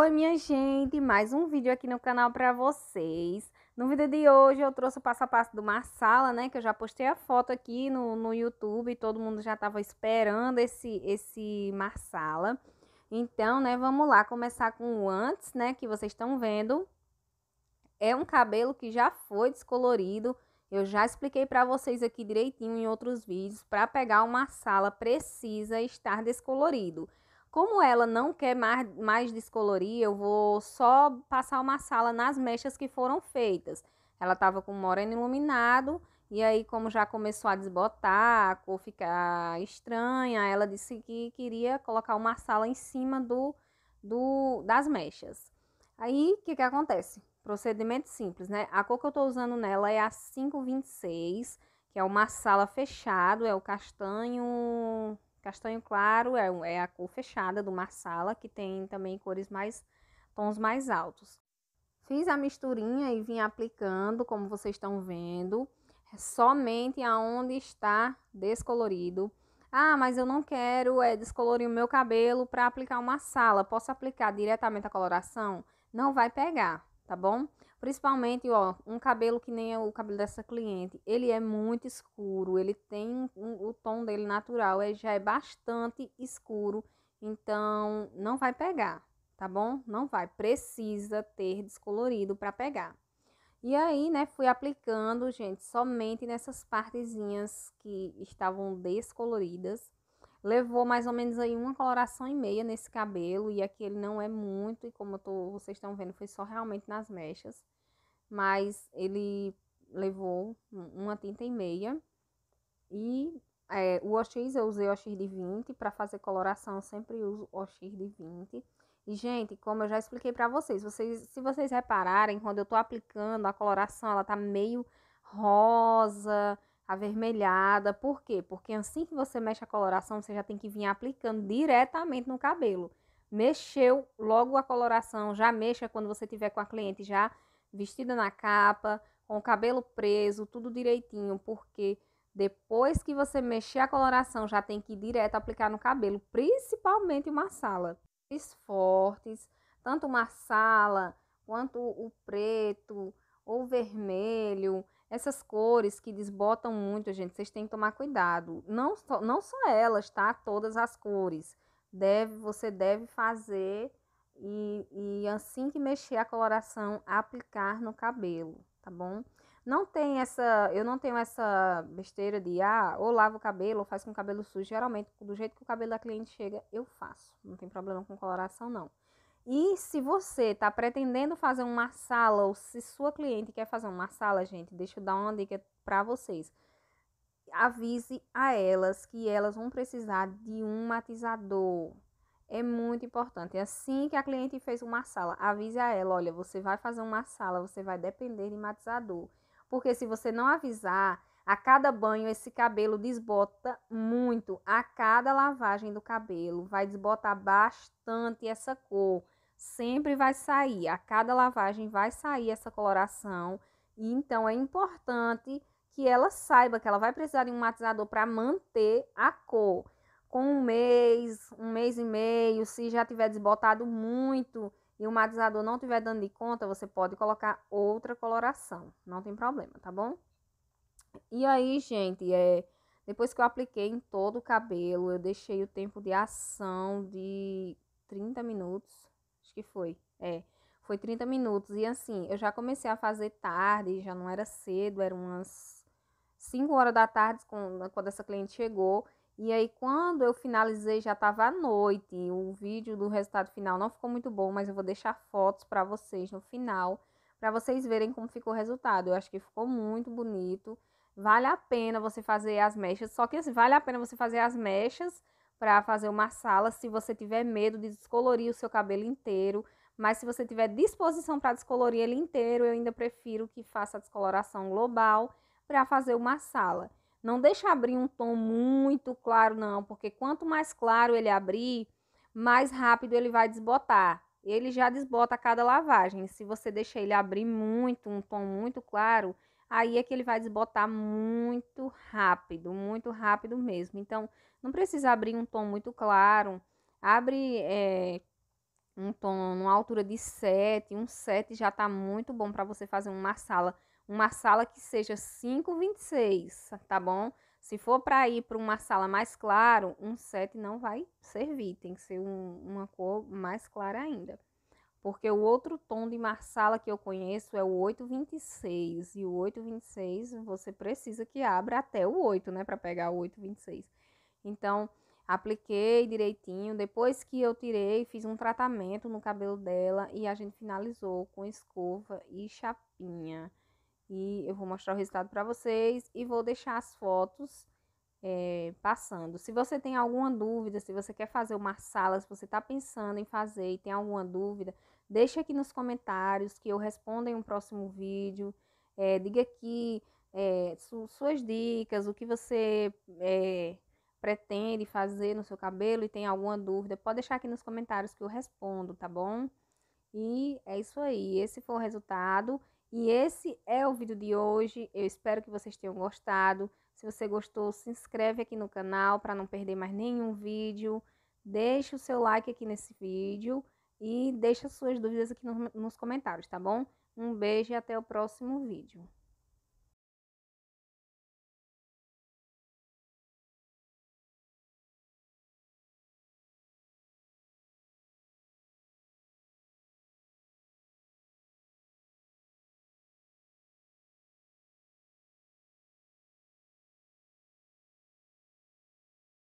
Oi minha gente, mais um vídeo aqui no canal para vocês. No vídeo de hoje eu trouxe o passo a passo do Marsala, né, que eu já postei a foto aqui no, no YouTube, todo mundo já estava esperando esse, esse Marsala. Então, né, vamos lá começar com o antes, né, que vocês estão vendo. É um cabelo que já foi descolorido, eu já expliquei para vocês aqui direitinho em outros vídeos, para pegar o Marsala precisa estar descolorido. Como ela não quer mais, mais descolorir, eu vou só passar uma sala nas mechas que foram feitas. Ela estava com moreno iluminado, e aí, como já começou a desbotar, a cor ficar estranha, ela disse que queria colocar uma sala em cima do, do das mechas. Aí, o que, que acontece? Procedimento simples, né? A cor que eu estou usando nela é a 526, que é uma sala fechado, é o castanho Castanho claro é, é a cor fechada do marsala, que tem também cores mais, tons mais altos. Fiz a misturinha e vim aplicando, como vocês estão vendo, somente aonde está descolorido. Ah, mas eu não quero é, descolorir o meu cabelo para aplicar uma sala. Posso aplicar diretamente a coloração? Não vai pegar, tá bom? Principalmente, ó, um cabelo que nem o cabelo dessa cliente. Ele é muito escuro, ele tem dele natural é, já é bastante escuro, então não vai pegar, tá bom? Não vai, precisa ter descolorido para pegar. E aí, né, fui aplicando, gente, somente nessas partezinhas que estavam descoloridas. Levou mais ou menos aí uma coloração e meia nesse cabelo, e aqui ele não é muito, e como tô, vocês estão vendo, foi só realmente nas mechas. Mas ele levou uma tinta e meia, e é, o OX, eu usei OX de 20. Para fazer coloração, sempre uso OX de 20. E, gente, como eu já expliquei para vocês, vocês, se vocês repararem, quando eu tô aplicando a coloração, ela tá meio rosa, avermelhada. Por quê? Porque assim que você mexe a coloração, você já tem que vir aplicando diretamente no cabelo. Mexeu logo a coloração, já mexa quando você tiver com a cliente já vestida na capa, com o cabelo preso, tudo direitinho, porque depois que você mexer a coloração, já tem que ir direto aplicar no cabelo, principalmente uma sala. Fortes, tanto uma sala quanto o preto ou vermelho, essas cores que desbotam muito, gente, vocês têm que tomar cuidado. Não só, não só elas, tá? Todas as cores. Deve, você deve fazer e, e assim que mexer a coloração, aplicar no cabelo, tá bom? não tem essa, eu não tenho essa besteira de ah, ou lavo o cabelo, ou faço com o cabelo sujo. Geralmente, do jeito que o cabelo da cliente chega, eu faço. Não tem problema com coloração não. E se você está pretendendo fazer uma sala ou se sua cliente quer fazer uma sala gente, deixa eu dar uma dica para vocês. Avise a elas que elas vão precisar de um matizador. É muito importante. Assim que a cliente fez uma sala, avise a ela: olha, você vai fazer uma sala, você vai depender de matizador porque se você não avisar, a cada banho esse cabelo desbota muito, a cada lavagem do cabelo vai desbotar bastante essa cor. Sempre vai sair, a cada lavagem vai sair essa coloração. E então é importante que ela saiba que ela vai precisar de um matizador para manter a cor com um mês, um mês e meio, se já tiver desbotado muito e o matizador não tiver dando de conta, você pode colocar outra coloração, não tem problema, tá bom? E aí, gente, é, depois que eu apliquei em todo o cabelo, eu deixei o tempo de ação de 30 minutos, acho que foi, é, foi 30 minutos. E assim, eu já comecei a fazer tarde, já não era cedo, eram umas 5 horas da tarde quando essa cliente chegou. E aí, quando eu finalizei, já estava à noite. O vídeo do resultado final não ficou muito bom, mas eu vou deixar fotos para vocês no final, para vocês verem como ficou o resultado. Eu acho que ficou muito bonito. Vale a pena você fazer as mechas, só que assim, vale a pena você fazer as mechas para fazer uma sala se você tiver medo de descolorir o seu cabelo inteiro. Mas se você tiver disposição para descolorir ele inteiro, eu ainda prefiro que faça a descoloração global para fazer uma sala. Não deixa abrir um tom muito claro, não, porque quanto mais claro ele abrir, mais rápido ele vai desbotar. Ele já desbota a cada lavagem. Se você deixar ele abrir muito, um tom muito claro, aí é que ele vai desbotar muito rápido, muito rápido mesmo. Então, não precisa abrir um tom muito claro. Abre é, um tom numa altura de 7, um 7 já está muito bom para você fazer uma sala uma sala que seja 526, tá bom? Se for para ir para uma sala mais claro, um 7 não vai servir, tem que ser um, uma cor mais clara ainda. Porque o outro tom de marsala que eu conheço é o 826, e o 826 você precisa que abra até o 8, né, para pegar o 826. Então, apliquei direitinho, depois que eu tirei, fiz um tratamento no cabelo dela e a gente finalizou com escova e chapinha. E eu vou mostrar o resultado para vocês e vou deixar as fotos é, passando. Se você tem alguma dúvida, se você quer fazer uma sala, se você está pensando em fazer e tem alguma dúvida, deixa aqui nos comentários que eu respondo em um próximo vídeo. É, diga aqui é, su suas dicas, o que você é, pretende fazer no seu cabelo e tem alguma dúvida, pode deixar aqui nos comentários que eu respondo, tá bom? E é isso aí, esse foi o resultado. E esse é o vídeo de hoje. Eu espero que vocês tenham gostado. Se você gostou, se inscreve aqui no canal para não perder mais nenhum vídeo. Deixe o seu like aqui nesse vídeo e deixe as suas dúvidas aqui no, nos comentários, tá bom? Um beijo e até o próximo vídeo.